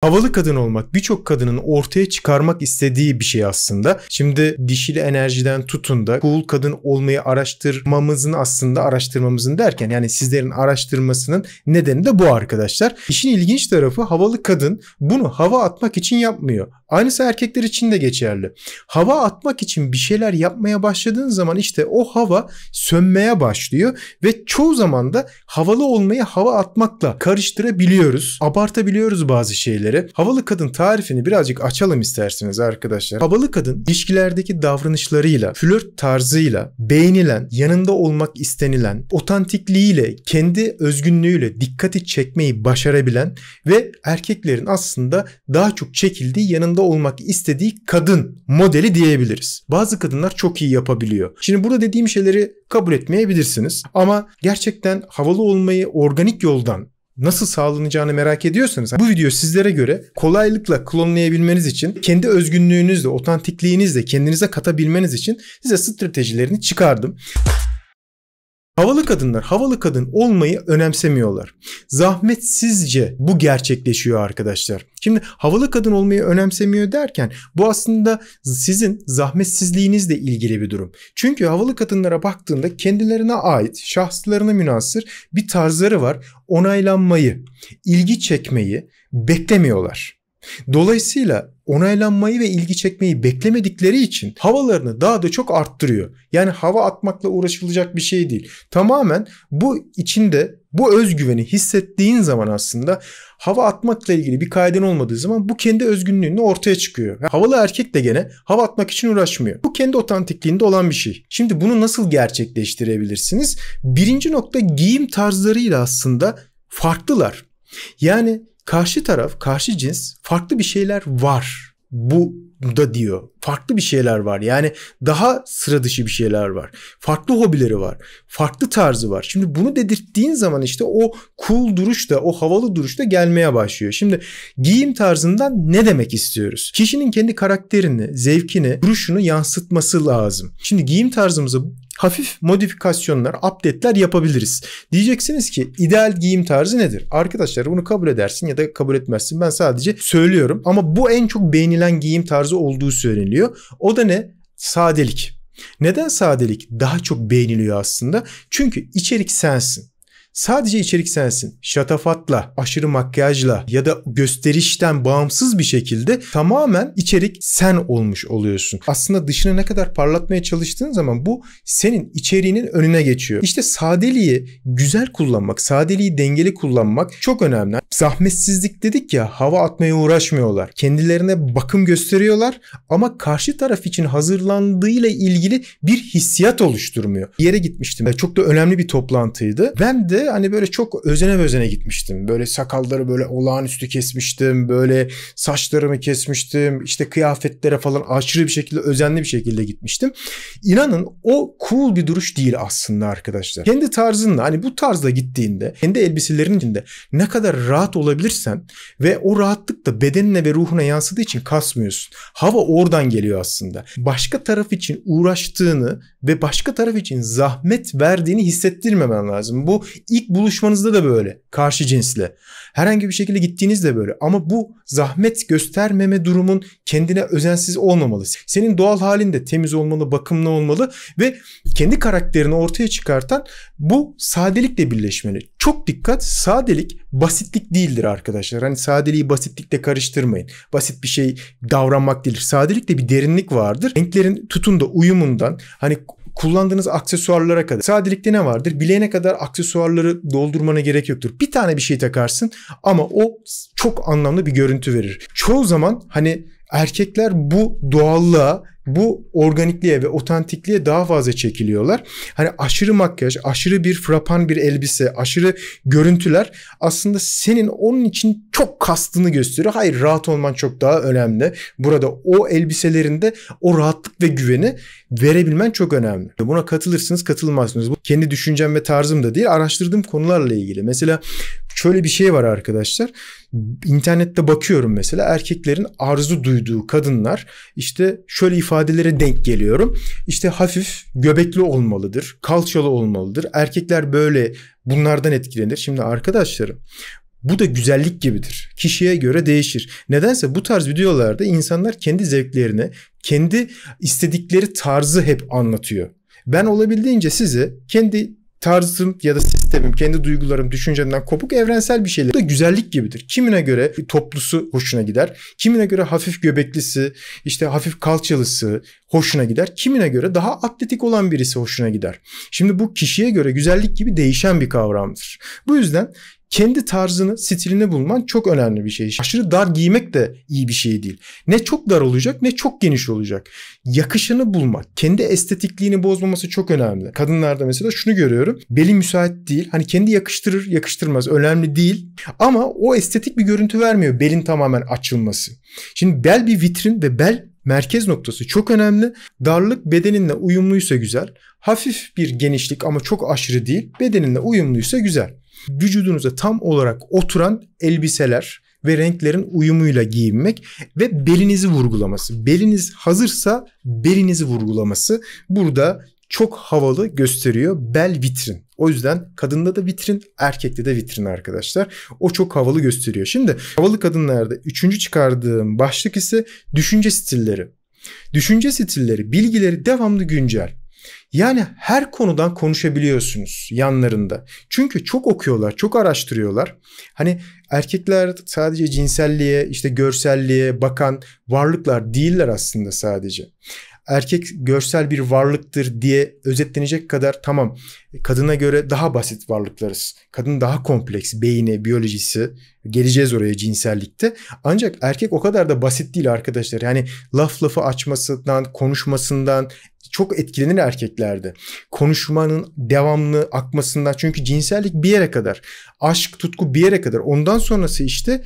Havalı kadın olmak birçok kadının ortaya çıkarmak istediği bir şey aslında. Şimdi dişili enerjiden tutun da cool kadın olmayı araştırmamızın aslında araştırmamızın derken yani sizlerin araştırmasının nedeni de bu arkadaşlar. İşin ilginç tarafı havalı kadın bunu hava atmak için yapmıyor. Aynısı erkekler için de geçerli. Hava atmak için bir şeyler yapmaya başladığın zaman işte o hava sönmeye başlıyor ve çoğu zaman da havalı olmayı hava atmakla karıştırabiliyoruz. Abartabiliyoruz bazı şeyleri ilişkilere havalı kadın tarifini birazcık açalım isterseniz arkadaşlar. Havalı kadın ilişkilerdeki davranışlarıyla, flört tarzıyla, beğenilen, yanında olmak istenilen, otantikliğiyle, kendi özgünlüğüyle dikkati çekmeyi başarabilen ve erkeklerin aslında daha çok çekildiği, yanında olmak istediği kadın modeli diyebiliriz. Bazı kadınlar çok iyi yapabiliyor. Şimdi burada dediğim şeyleri kabul etmeyebilirsiniz ama gerçekten havalı olmayı organik yoldan nasıl sağlanacağını merak ediyorsanız bu video sizlere göre kolaylıkla klonlayabilmeniz için kendi özgünlüğünüzle, otantikliğinizle kendinize katabilmeniz için size stratejilerini çıkardım. Havalı kadınlar havalı kadın olmayı önemsemiyorlar. Zahmetsizce bu gerçekleşiyor arkadaşlar. Şimdi havalı kadın olmayı önemsemiyor derken bu aslında sizin zahmetsizliğinizle ilgili bir durum. Çünkü havalı kadınlara baktığında kendilerine ait, şahslarına münasır bir tarzları var. Onaylanmayı, ilgi çekmeyi beklemiyorlar. Dolayısıyla onaylanmayı ve ilgi çekmeyi beklemedikleri için havalarını daha da çok arttırıyor. Yani hava atmakla uğraşılacak bir şey değil. Tamamen bu içinde bu özgüveni hissettiğin zaman aslında hava atmakla ilgili bir kaiden olmadığı zaman bu kendi özgünlüğünü ortaya çıkıyor. havalı erkek de gene hava atmak için uğraşmıyor. Bu kendi otantikliğinde olan bir şey. Şimdi bunu nasıl gerçekleştirebilirsiniz? Birinci nokta giyim tarzlarıyla aslında farklılar. Yani karşı taraf, karşı cins farklı bir şeyler var. Bu da diyor. Farklı bir şeyler var. Yani daha sıra dışı bir şeyler var. Farklı hobileri var. Farklı tarzı var. Şimdi bunu dedirttiğin zaman işte o cool duruş da o havalı duruş da gelmeye başlıyor. Şimdi giyim tarzından ne demek istiyoruz? Kişinin kendi karakterini, zevkini, duruşunu yansıtması lazım. Şimdi giyim tarzımıza hafif modifikasyonlar, update'ler yapabiliriz. Diyeceksiniz ki ideal giyim tarzı nedir? Arkadaşlar bunu kabul edersin ya da kabul etmezsin. Ben sadece söylüyorum ama bu en çok beğenilen giyim tarzı olduğu söyleniyor. O da ne? Sadelik. Neden sadelik daha çok beğeniliyor aslında? Çünkü içerik sensin. Sadece içerik sensin. Şatafatla, aşırı makyajla ya da gösterişten bağımsız bir şekilde tamamen içerik sen olmuş oluyorsun. Aslında dışına ne kadar parlatmaya çalıştığın zaman bu senin içeriğinin önüne geçiyor. İşte sadeliği güzel kullanmak, sadeliği dengeli kullanmak çok önemli. Zahmetsizlik dedik ya hava atmaya uğraşmıyorlar. Kendilerine bakım gösteriyorlar ama karşı taraf için hazırlandığıyla ilgili bir hissiyat oluşturmuyor. Bir yere gitmiştim. Çok da önemli bir toplantıydı. Ben de de hani böyle çok özene özene gitmiştim. Böyle sakalları böyle olağanüstü kesmiştim. Böyle saçlarımı kesmiştim. İşte kıyafetlere falan aşırı bir şekilde özenli bir şekilde gitmiştim. İnanın o cool bir duruş değil aslında arkadaşlar. Kendi tarzınla hani bu tarzla gittiğinde kendi elbiselerin içinde ne kadar rahat olabilirsen ve o rahatlık da bedenine ve ruhuna yansıdığı için kasmıyorsun. Hava oradan geliyor aslında. Başka taraf için uğraştığını ve başka taraf için zahmet verdiğini hissettirmemen lazım. Bu ilk buluşmanızda da böyle karşı cinsle. Herhangi bir şekilde gittiğinizde böyle. Ama bu zahmet göstermeme durumun kendine özensiz olmamalı. Senin doğal halin de temiz olmalı, bakımlı olmalı ve kendi karakterini ortaya çıkartan bu sadelikle birleşmeli. Çok dikkat sadelik basitlik değildir arkadaşlar. Hani sadeliği basitlikle karıştırmayın. Basit bir şey davranmak değildir. Sadelikte bir derinlik vardır. Renklerin tutun uyumundan hani kullandığınız aksesuarlara kadar. Sadelikte ne vardır? Bileğine kadar aksesuarları doldurmana gerek yoktur. Bir tane bir şey takarsın ama o çok anlamlı bir görüntü verir. Çoğu zaman hani erkekler bu doğallığa bu organikliğe ve otantikliğe daha fazla çekiliyorlar. Hani aşırı makyaj, aşırı bir frapan bir elbise, aşırı görüntüler aslında senin onun için çok kastını gösteriyor. Hayır rahat olman çok daha önemli. Burada o elbiselerinde o rahatlık ve güveni verebilmen çok önemli. Buna katılırsınız katılmazsınız. Bu kendi düşüncem ve tarzım da değil araştırdığım konularla ilgili. Mesela şöyle bir şey var arkadaşlar. İnternette bakıyorum mesela erkeklerin arzu duyduğu kadınlar işte şöyle ifade ifadelere denk geliyorum. İşte hafif göbekli olmalıdır, kalçalı olmalıdır. Erkekler böyle bunlardan etkilenir. Şimdi arkadaşlarım bu da güzellik gibidir. Kişiye göre değişir. Nedense bu tarz videolarda insanlar kendi zevklerini, kendi istedikleri tarzı hep anlatıyor. Ben olabildiğince size kendi tarzım ya da sistemim, kendi duygularım, düşüncemden kopuk evrensel bir şeyler. Bu da güzellik gibidir. Kimine göre toplusu hoşuna gider. Kimine göre hafif göbeklisi, işte hafif kalçalısı hoşuna gider. Kimine göre daha atletik olan birisi hoşuna gider. Şimdi bu kişiye göre güzellik gibi değişen bir kavramdır. Bu yüzden kendi tarzını, stilini bulman çok önemli bir şey. Aşırı dar giymek de iyi bir şey değil. Ne çok dar olacak ne çok geniş olacak. Yakışını bulmak, kendi estetikliğini bozmaması çok önemli. Kadınlarda mesela şunu görüyorum. Beli müsait değil. Hani kendi yakıştırır, yakıştırmaz. Önemli değil. Ama o estetik bir görüntü vermiyor belin tamamen açılması. Şimdi bel bir vitrin ve bel merkez noktası çok önemli. Darlık bedeninle uyumluysa güzel. Hafif bir genişlik ama çok aşırı değil. Bedeninle uyumluysa güzel vücudunuza tam olarak oturan elbiseler ve renklerin uyumuyla giyinmek ve belinizi vurgulaması. Beliniz hazırsa belinizi vurgulaması burada çok havalı gösteriyor. Bel vitrin. O yüzden kadında da vitrin, erkekte de vitrin arkadaşlar. O çok havalı gösteriyor. Şimdi havalı kadınlarda üçüncü çıkardığım başlık ise düşünce stilleri. Düşünce stilleri, bilgileri devamlı güncel. Yani her konudan konuşabiliyorsunuz yanlarında. Çünkü çok okuyorlar, çok araştırıyorlar. Hani erkekler sadece cinselliğe, işte görselliğe bakan varlıklar değiller aslında sadece erkek görsel bir varlıktır diye özetlenecek kadar tamam kadına göre daha basit varlıklarız. Kadın daha kompleks beyni, biyolojisi geleceğiz oraya cinsellikte. Ancak erkek o kadar da basit değil arkadaşlar. Yani laf lafı açmasından, konuşmasından, çok etkilenir erkeklerde. Konuşmanın devamlı akmasından çünkü cinsellik bir yere kadar. Aşk tutku bir yere kadar. Ondan sonrası işte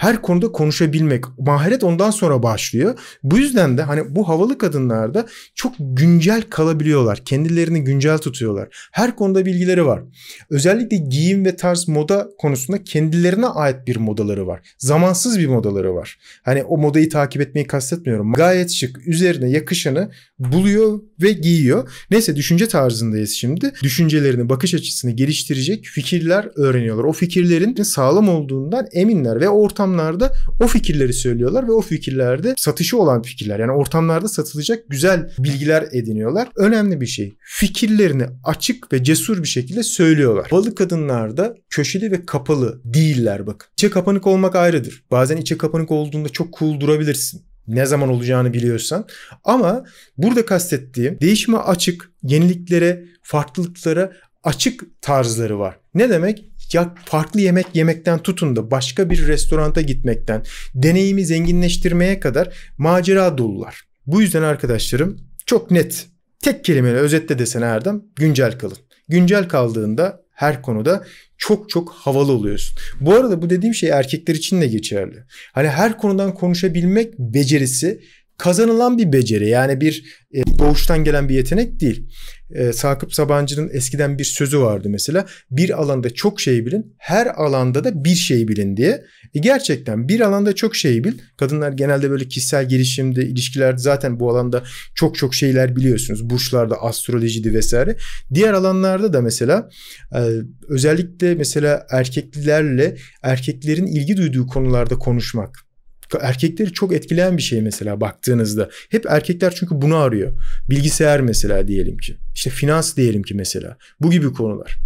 her konuda konuşabilmek. Maharet ondan sonra başlıyor. Bu yüzden de hani bu havalı kadınlar da çok güncel kalabiliyorlar. Kendilerini güncel tutuyorlar. Her konuda bilgileri var. Özellikle giyim ve tarz moda konusunda kendilerine ait bir modaları var. Zamansız bir modaları var. Hani o modayı takip etmeyi kastetmiyorum. Gayet şık, üzerine yakışanı buluyor ve giyiyor. Neyse düşünce tarzındayız şimdi. Düşüncelerini, bakış açısını geliştirecek fikirler öğreniyorlar. O fikirlerin sağlam olduğundan eminler ve ortamlarda o fikirleri söylüyorlar ve o fikirlerde satışı olan fikirler. Yani ortamlarda satılacak güzel bilgiler ediniyorlar. Önemli bir şey. Fikirlerini açık ve cesur bir şekilde söylüyorlar. Balık kadınlarda köşeli ve kapalı değiller Bak, İçe kapanık olmak ayrıdır. Bazen içe kapanık olduğunda çok cool durabilirsin ne zaman olacağını biliyorsan. Ama burada kastettiğim değişime açık, yeniliklere, farklılıklara açık tarzları var. Ne demek? Ya farklı yemek yemekten tutun da başka bir restoranta gitmekten, deneyimi zenginleştirmeye kadar macera dolular. Bu yüzden arkadaşlarım çok net, tek kelimeyle özetle desene Erdem, güncel kalın. Güncel kaldığında her konuda çok çok havalı oluyorsun. Bu arada bu dediğim şey erkekler için de geçerli. Hani her konudan konuşabilmek becerisi kazanılan bir beceri yani bir e, doğuştan gelen bir yetenek değil. E, Sakıp Sabancı'nın eskiden bir sözü vardı mesela. Bir alanda çok şey bilin, her alanda da bir şey bilin diye. E, gerçekten bir alanda çok şey bil. Kadınlar genelde böyle kişisel gelişimde, ilişkilerde zaten bu alanda çok çok şeyler biliyorsunuz. Burçlarda, astrolojide vesaire. Diğer alanlarda da mesela e, özellikle mesela erkeklilerle erkeklerin ilgi duyduğu konularda konuşmak Erkekleri çok etkileyen bir şey mesela baktığınızda. Hep erkekler çünkü bunu arıyor. Bilgisayar mesela diyelim ki. İşte finans diyelim ki mesela. Bu gibi konular.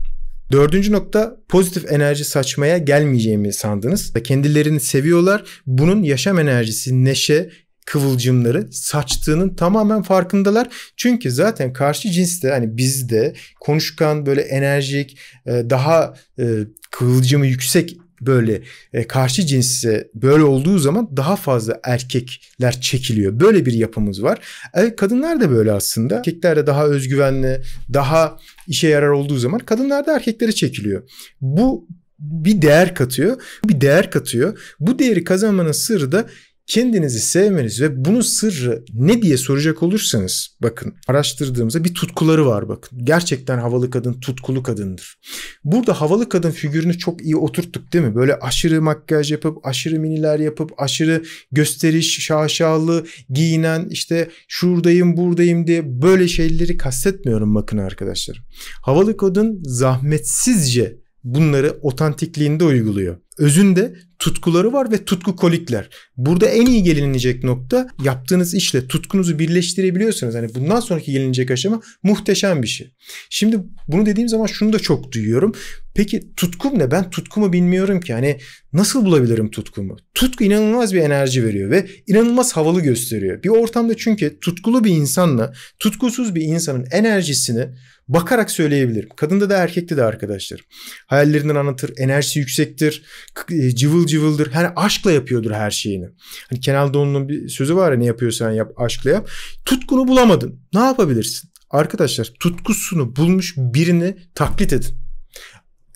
Dördüncü nokta pozitif enerji saçmaya gelmeyeceğimi sandınız. Kendilerini seviyorlar. Bunun yaşam enerjisi, neşe, kıvılcımları saçtığının tamamen farkındalar. Çünkü zaten karşı cinste hani bizde konuşkan böyle enerjik e, daha e, kıvılcımı yüksek böyle e, karşı cinse böyle olduğu zaman daha fazla erkekler çekiliyor. Böyle bir yapımız var. E, kadınlar da böyle aslında. Erkekler de daha özgüvenli, daha işe yarar olduğu zaman kadınlar da erkeklere çekiliyor. Bu bir değer katıyor. Bir değer katıyor. Bu değeri kazanmanın sırrı da Kendinizi sevmeniz ve bunun sırrı ne diye soracak olursanız bakın araştırdığımızda bir tutkuları var bakın. Gerçekten havalı kadın tutkulu kadındır. Burada havalı kadın figürünü çok iyi oturttuk değil mi? Böyle aşırı makyaj yapıp aşırı miniler yapıp aşırı gösteriş şaşalı giyinen işte şuradayım buradayım diye böyle şeyleri kastetmiyorum bakın arkadaşlar. Havalı kadın zahmetsizce bunları otantikliğinde uyguluyor. Özünde tutkuları var ve tutku kolikler. Burada en iyi gelinecek nokta yaptığınız işle tutkunuzu birleştirebiliyorsanız hani bundan sonraki gelinecek aşama muhteşem bir şey. Şimdi bunu dediğim zaman şunu da çok duyuyorum. Peki tutkum ne? Ben tutkumu bilmiyorum ki. Hani nasıl bulabilirim tutkumu? Tutku inanılmaz bir enerji veriyor ve inanılmaz havalı gösteriyor. Bir ortamda çünkü tutkulu bir insanla tutkusuz bir insanın enerjisini bakarak söyleyebilirim. Kadında da erkekte de arkadaşlar. Hayallerinden anlatır, enerjisi yüksektir, e, cıvıl cıvıldır. Hani aşkla yapıyordur her şeyini. Hani Kenan Doğulu'nun bir sözü var ya ne yapıyorsan yap aşkla yap. Tutkunu bulamadın. Ne yapabilirsin? Arkadaşlar tutkusunu bulmuş birini taklit edin.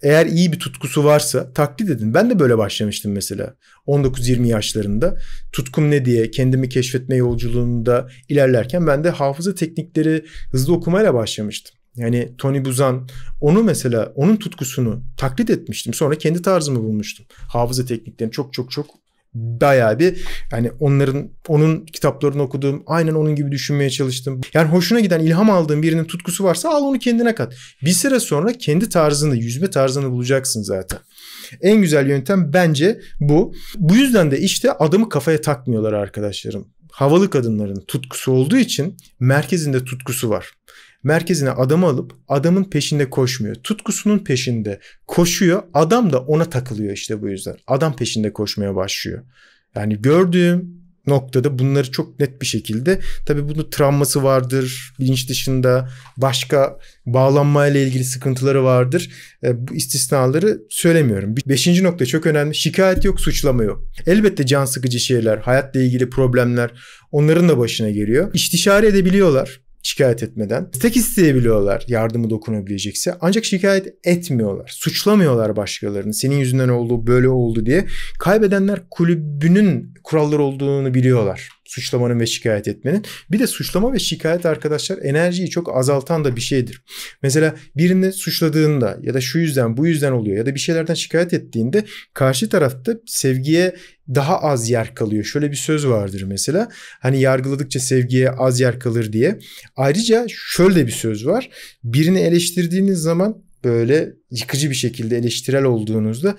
Eğer iyi bir tutkusu varsa taklit edin. Ben de böyle başlamıştım mesela 19-20 yaşlarında. Tutkum ne diye kendimi keşfetme yolculuğunda ilerlerken ben de hafıza teknikleri hızlı okumayla başlamıştım. Yani Tony Buzan onu mesela onun tutkusunu taklit etmiştim. Sonra kendi tarzımı bulmuştum. Hafıza tekniklerini çok çok çok bayağı bir yani onların onun kitaplarını okudum. Aynen onun gibi düşünmeye çalıştım. Yani hoşuna giden, ilham aldığın birinin tutkusu varsa al onu kendine kat. Bir süre sonra kendi tarzını, yüzme tarzını bulacaksın zaten. En güzel yöntem bence bu. Bu yüzden de işte adamı kafaya takmıyorlar arkadaşlarım. Havalı kadınların tutkusu olduğu için merkezinde tutkusu var merkezine adamı alıp adamın peşinde koşmuyor. Tutkusunun peşinde koşuyor. Adam da ona takılıyor işte bu yüzden. Adam peşinde koşmaya başlıyor. Yani gördüğüm noktada bunları çok net bir şekilde tabii bunun travması vardır bilinç dışında başka bağlanmayla ilgili sıkıntıları vardır. E, bu istisnaları söylemiyorum. Beşinci nokta çok önemli. Şikayet yok, suçlama yok. Elbette can sıkıcı şeyler, hayatla ilgili problemler onların da başına geliyor. İstişare edebiliyorlar şikayet etmeden. Tek isteyebiliyorlar yardımı dokunabilecekse ancak şikayet etmiyorlar. Suçlamıyorlar başkalarını. Senin yüzünden oldu, böyle oldu diye. Kaybedenler kulübünün kuralları olduğunu biliyorlar suçlamanın ve şikayet etmenin. Bir de suçlama ve şikayet arkadaşlar enerjiyi çok azaltan da bir şeydir. Mesela birini suçladığında ya da şu yüzden bu yüzden oluyor ya da bir şeylerden şikayet ettiğinde karşı tarafta sevgiye daha az yer kalıyor. Şöyle bir söz vardır mesela. Hani yargıladıkça sevgiye az yer kalır diye. Ayrıca şöyle bir söz var. Birini eleştirdiğiniz zaman böyle yıkıcı bir şekilde eleştirel olduğunuzda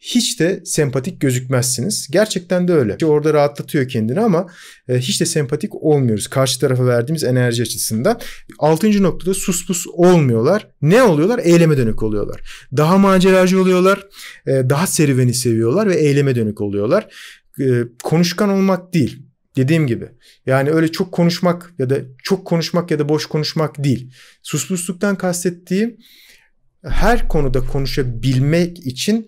hiç de sempatik gözükmezsiniz. Gerçekten de öyle. Orada rahatlatıyor kendini ama e, hiç de sempatik olmuyoruz. Karşı tarafa verdiğimiz enerji açısından. Altıncı noktada sus pus olmuyorlar. Ne oluyorlar? Eyleme dönük oluyorlar. Daha maceracı oluyorlar. E, daha serüveni seviyorlar ve eyleme dönük oluyorlar. E, konuşkan olmak değil. Dediğim gibi yani öyle çok konuşmak ya da çok konuşmak ya da boş konuşmak değil. Suspusluktan kastettiğim her konuda konuşabilmek için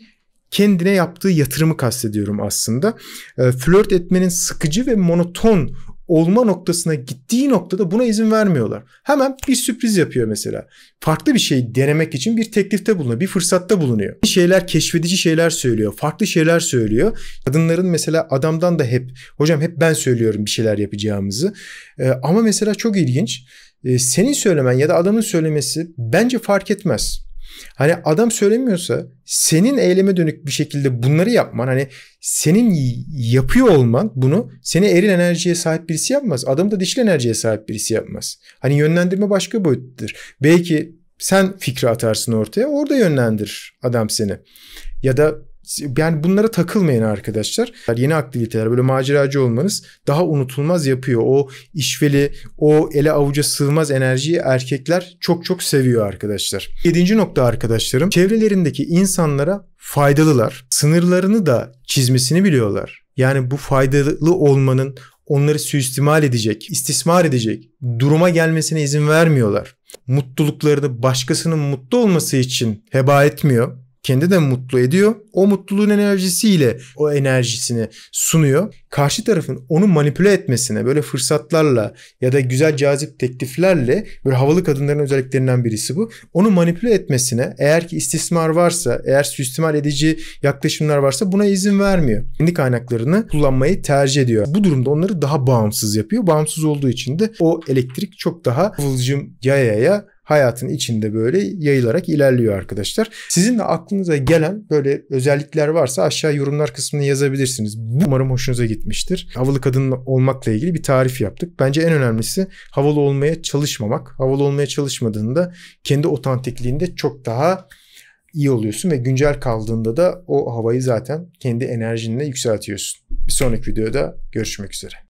kendine yaptığı yatırımı kastediyorum aslında. E, flört etmenin sıkıcı ve monoton olma noktasına gittiği noktada buna izin vermiyorlar. Hemen bir sürpriz yapıyor mesela. Farklı bir şey denemek için bir teklifte bulunuyor, bir fırsatta bulunuyor. Bir şeyler keşfedici şeyler söylüyor, farklı şeyler söylüyor. Kadınların mesela adamdan da hep hocam hep ben söylüyorum bir şeyler yapacağımızı. Ee, ama mesela çok ilginç. Ee, senin söylemen ya da adamın söylemesi bence fark etmez. Hani adam söylemiyorsa senin eyleme dönük bir şekilde bunları yapman hani senin yapıyor olman bunu seni eril enerjiye sahip birisi yapmaz. Adam da dişli enerjiye sahip birisi yapmaz. Hani yönlendirme başka boyuttur. Belki sen fikri atarsın ortaya orada yönlendirir adam seni. Ya da yani bunlara takılmayın arkadaşlar. Yeni aktiviteler böyle maceracı olmanız daha unutulmaz yapıyor. O işveli, o ele avuca sığmaz enerjiyi erkekler çok çok seviyor arkadaşlar. Yedinci nokta arkadaşlarım çevrelerindeki insanlara faydalılar. Sınırlarını da çizmesini biliyorlar. Yani bu faydalı olmanın onları suistimal edecek, istismar edecek duruma gelmesine izin vermiyorlar. Mutluluklarını başkasının mutlu olması için heba etmiyor kendi de mutlu ediyor. O mutluluğun enerjisiyle o enerjisini sunuyor. Karşı tarafın onu manipüle etmesine böyle fırsatlarla ya da güzel cazip tekliflerle böyle havalı kadınların özelliklerinden birisi bu. Onu manipüle etmesine eğer ki istismar varsa, eğer suistimal edici yaklaşımlar varsa buna izin vermiyor. Kendi kaynaklarını kullanmayı tercih ediyor. Bu durumda onları daha bağımsız yapıyor. Bağımsız olduğu için de o elektrik çok daha kıvılcım yayaya hayatın içinde böyle yayılarak ilerliyor arkadaşlar. Sizin de aklınıza gelen böyle özellikler varsa aşağı yorumlar kısmına yazabilirsiniz. umarım hoşunuza gitmiştir. Havalı kadın olmakla ilgili bir tarif yaptık. Bence en önemlisi havalı olmaya çalışmamak. Havalı olmaya çalışmadığında kendi otantikliğinde çok daha iyi oluyorsun ve güncel kaldığında da o havayı zaten kendi enerjinle yükseltiyorsun. Bir sonraki videoda görüşmek üzere.